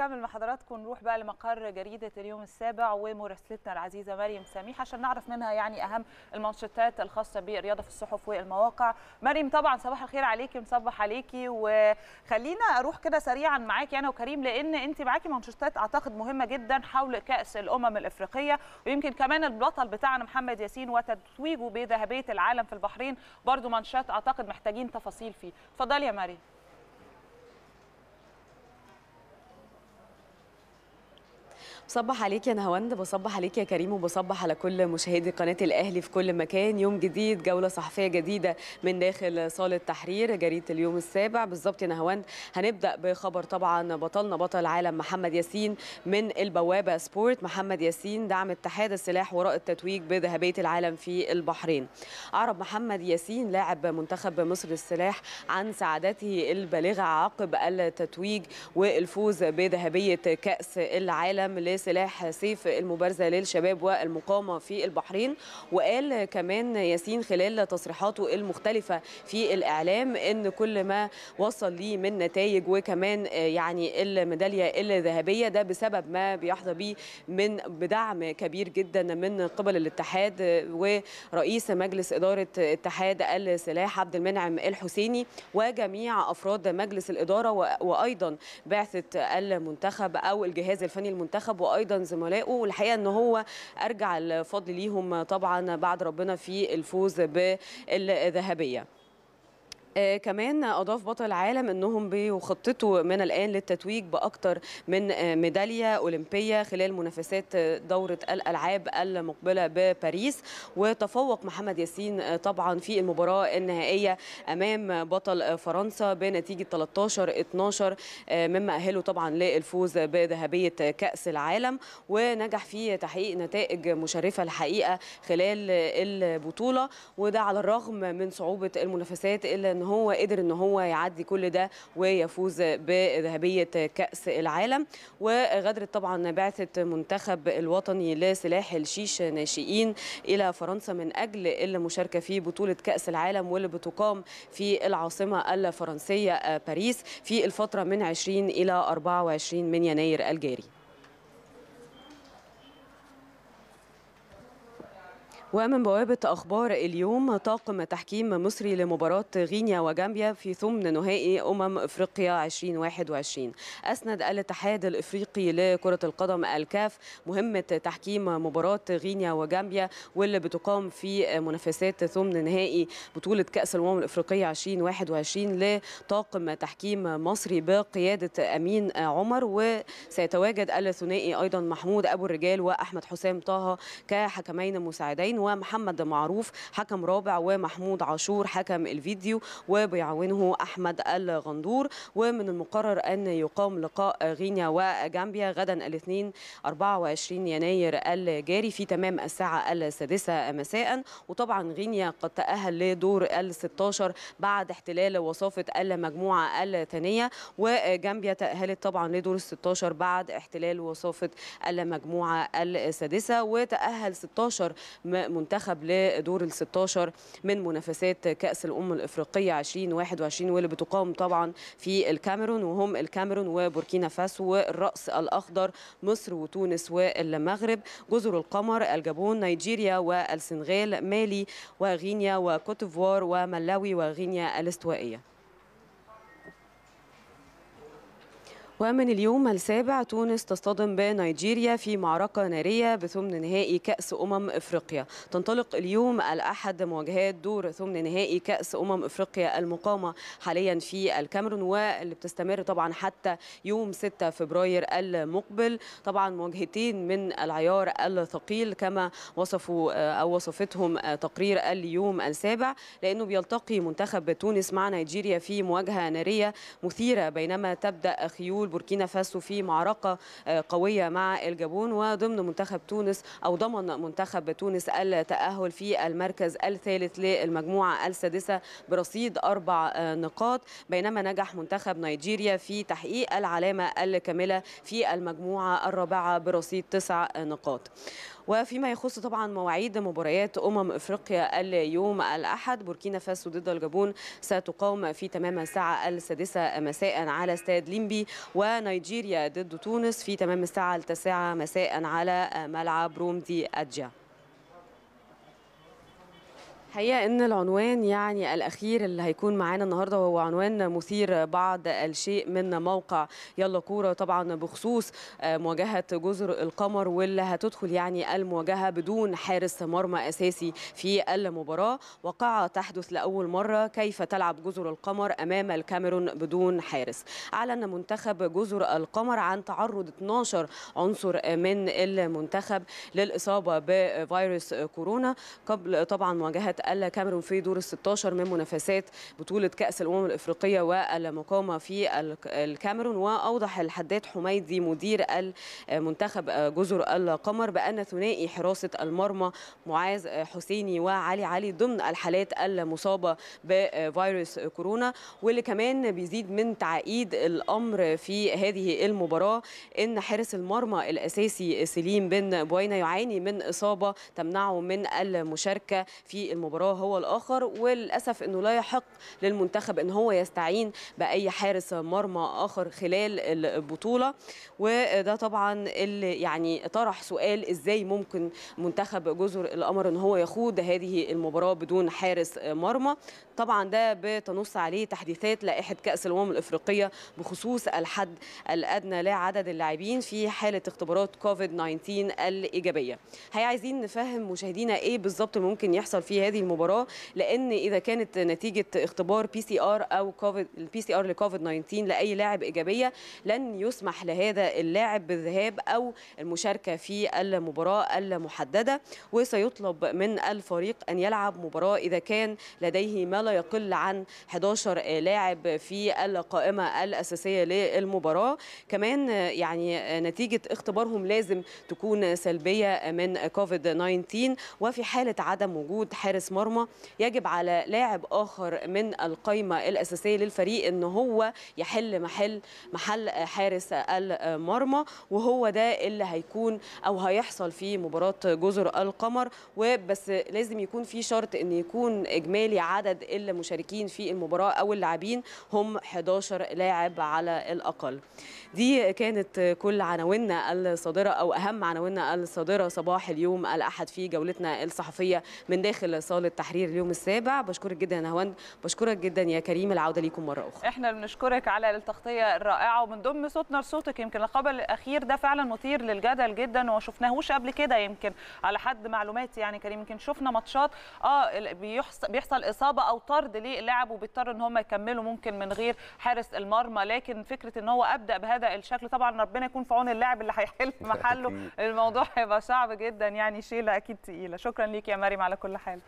نكمل مع حضراتكم نروح بقى لمقر جريده اليوم السابع ومراسلتنا العزيزه مريم سميح عشان نعرف منها يعني اهم المانشيتات الخاصه بالرياضه في الصحف والمواقع. مريم طبعا صباح الخير عليكي مصبح عليكي وخلينا اروح كده سريعا معاكي يعني انا وكريم لان انت معاكي مانشيتات اعتقد مهمه جدا حول كاس الامم الافريقيه ويمكن كمان البطل بتاعنا محمد ياسين وتتويجه بذهبيه العالم في البحرين برضو منشط اعتقد محتاجين تفاصيل فيه. اتفضلي يا مريم. بصبح عليك يا نهاوند بصبح عليك يا كريم وبصبح على كل مشاهدي قناه الاهلي في كل مكان يوم جديد جوله صحفيه جديده من داخل صاله تحرير جريده اليوم السابع بالظبط يا نهاوند هنبدا بخبر طبعا بطلنا بطل العالم محمد ياسين من البوابه سبورت محمد ياسين دعم اتحاد السلاح وراء التتويج بذهبيه العالم في البحرين اعرب محمد ياسين لاعب منتخب مصر للسلاح عن سعادته البالغه عقب التتويج والفوز بذهبيه كاس العالم سلاح سيف المبارزة للشباب والمقاومة في البحرين وقال كمان ياسين خلال تصريحاته المختلفة في الإعلام أن كل ما وصل ليه من نتائج وكمان آه، يعني الميدالية الذهبية ده بسبب ما بيحظى بيه من بدعم كبير جدا من قبل الاتحاد ورئيس مجلس إدارة اتحاد السلاح عبد المنعم الحسيني وجميع أفراد مجلس الإدارة وأيضا بعثة المنتخب أو الجهاز الفني المنتخب وايضا زملائه والحقيقه ان هو ارجع الفضل ليهم طبعا بعد ربنا في الفوز بالذهبيه آه كمان اضاف بطل العالم انهم بيخططوا من الان للتتويج باكثر من آه ميداليه اولمبيه خلال منافسات آه، دوره الالعاب المقبله بباريس وتفوق محمد ياسين آه، طبعا في المباراه النهائيه امام بطل آه، فرنسا بنتيجه 13 12 آه مما اهله طبعا للفوز بذهبيه كاس العالم ونجح في تحقيق نتائج مشرفه الحقيقه خلال البطوله وده على الرغم من صعوبه المنافسات اللي ان هو قدر ان هو يعدي كل ده ويفوز بذهبيه كاس العالم وغادرت طبعا بعثه منتخب الوطني لسلاح الشيش ناشئين الى فرنسا من اجل المشاركه في بطوله كاس العالم واللي بتقام في العاصمه الفرنسيه آه، باريس في الفتره من 20 الى 24 من يناير الجاري ومن بوابة أخبار اليوم طاقم تحكيم مصري لمباراة غينيا وجامبيا في ثمن نهائي أمم أفريقيا 2021 أسند الاتحاد الإفريقي لكرة القدم الكاف مهمة تحكيم مباراة غينيا وجامبيا واللي بتقام في منافسات ثمن نهائي بطولة كأس الأمم الإفريقية 2021 لطاقم تحكيم مصري بقيادة أمين عمر وسيتواجد الثنائي أيضا محمود أبو الرجال وأحمد حسام طه كحكمين مساعدين ومحمد معروف حكم رابع ومحمود عاشور حكم الفيديو وبيعاونه احمد الغندور ومن المقرر ان يقام لقاء غينيا وجامبيا غدا الاثنين 24 يناير الجاري في تمام الساعه السادسه مساء وطبعا غينيا قد تاهل لدور ال 16 بعد احتلال وصافه المجموعه الثانيه وجامبيا تاهلت طبعا لدور ال 16 بعد احتلال وصافه المجموعه السادسه وتاهل 16 منتخب لدور ال 16 من منافسات كأس الأمم الإفريقية 2021 واللي بتقام طبعا في الكاميرون وهم الكاميرون وبوركينا فاسو والرأس الأخضر مصر وتونس والمغرب جزر القمر الجابون نيجيريا والسنغال مالي وغينيا ديفوار وملاوي وغينيا الاستوائية ومن اليوم السابع تونس تصطدم بنيجيريا في معركة نارية بثمن نهائي كأس أمم إفريقيا تنطلق اليوم الأحد مواجهات دور ثمن نهائي كأس أمم إفريقيا المقامة حاليا في الكاميرون واللي بتستمر طبعا حتى يوم 6 فبراير المقبل طبعا مواجهتين من العيار الثقيل كما وصفوا آه، أو وصفتهم آه، تقرير اليوم السابع لأنه بيلتقي منتخب تونس مع نيجيريا في مواجهة نارية مثيرة بينما تبدأ خيول بوركينا فاسو في معركة آه، قوية مع الجابون وضمن منتخب تونس أو ضمن منتخب تونس التأهل في المركز الثالث للمجموعة السادسة برصيد أربع آه، نقاط بينما نجح منتخب نيجيريا في تحقيق العلامة الكاملة في المجموعة الرابعة برصيد تسع نقاط وفيما يخص طبعا مواعيد مباريات أمم إفريقيا اليوم الأحد بوركينا فاسو ضد الجابون ستقام في تمام الساعة السادسة مساء على استاد ليمبي ونيجيريا ضد تونس في تمام الساعة التاسعة مساء على ملعب رومدي اجيا حقيقة إن العنوان يعني الأخير اللي هيكون معانا النهاردة هو عنوان مثير بعض الشيء من موقع يلا كورة طبعا بخصوص آه، مواجهة جزر القمر واللي هتدخل يعني المواجهة بدون حارس مرمى أساسي في المباراة وقع تحدث لأول مرة كيف تلعب جزر القمر أمام الكاميرون بدون حارس أعلن منتخب جزر القمر عن تعرض 12 عنصر من المنتخب للإصابة بفيروس كورونا قبل طبعا مواجهة تألى كاميرون في دور ال 16 من منافسات بطولة كأس الأمم الإفريقية والمقامة في الكاميرون وأوضح الحداد حميدي مدير المنتخب جزر القمر بأن ثنائي حراسة المرمى معاذ حسيني وعلي علي ضمن الحالات المصابة بفيروس كورونا واللي كمان بيزيد من تعقيد الأمر في هذه المباراة إن حارس المرمى الأساسي سليم بن بوينا يعاني من إصابة تمنعه من المشاركة في المباراة المباراه هو الاخر وللاسف انه لا يحق للمنتخب ان هو يستعين باي حارس مرمى اخر خلال البطوله وده طبعا اللي يعني طرح سؤال ازاي ممكن منتخب جزر القمر ان هو يخوض هذه المباراه بدون حارس مرمى طبعا ده بتنص عليه تحديثات لائحه كاس الامم الافريقيه بخصوص الحد الادنى لعدد اللاعبين في حاله اختبارات كوفيد 19 الايجابيه هي عايزين نفهم مشاهدينا ايه بالظبط ممكن يحصل في هذه هذه المباراه لان اذا كانت نتيجه اختبار بي سي ار او كوفيد البي سي ار لكوفيد 19 لاي لاعب ايجابيه لن يسمح لهذا اللاعب بالذهاب او المشاركه في المباراه المحدده وسيطلب من الفريق ان يلعب مباراه اذا كان لديه ما لا يقل عن 11 لاعب في القائمه الاساسيه للمباراه كمان يعني نتيجه اختبارهم لازم تكون سلبيه من كوفيد 19 وفي حاله عدم وجود حارس مرمى يجب على لاعب اخر من القايمه الاساسيه للفريق ان هو يحل محل محل حارس المرمى وهو ده اللي هيكون او هيحصل في مباراه جزر القمر وبس لازم يكون في شرط ان يكون اجمالي عدد المشاركين في المباراه او اللاعبين هم 11 لاعب على الاقل دي كانت كل عناويننا الصادره او اهم عناويننا الصادره صباح اليوم الاحد في جولتنا الصحفيه من داخل صاله شغل التحرير اليوم السابع بشكرك جدا يا نهوان بشكرك جدا يا كريم العوده ليكم مره اخرى احنا بنشكرك على التغطيه الرائعه ومن ضمن صوتنا لصوتك يمكن الخبر الاخير ده فعلا مثير للجدل جدا وما شفناهوش قبل كده يمكن على حد معلوماتي يعني كريم يمكن شفنا ماتشات اه بيحصل بيحصل اصابه او طرد للاعب وبيضطر ان هم يكملوا ممكن من غير حارس المرمى لكن فكره ان هو ابدا بهذا الشكل طبعا ربنا يكون في عون اللاعب اللي هيحل محله الموضوع هيبقى صعب جدا يعني شيله اكيد تقيله شكرا ليك يا مريم على كل حال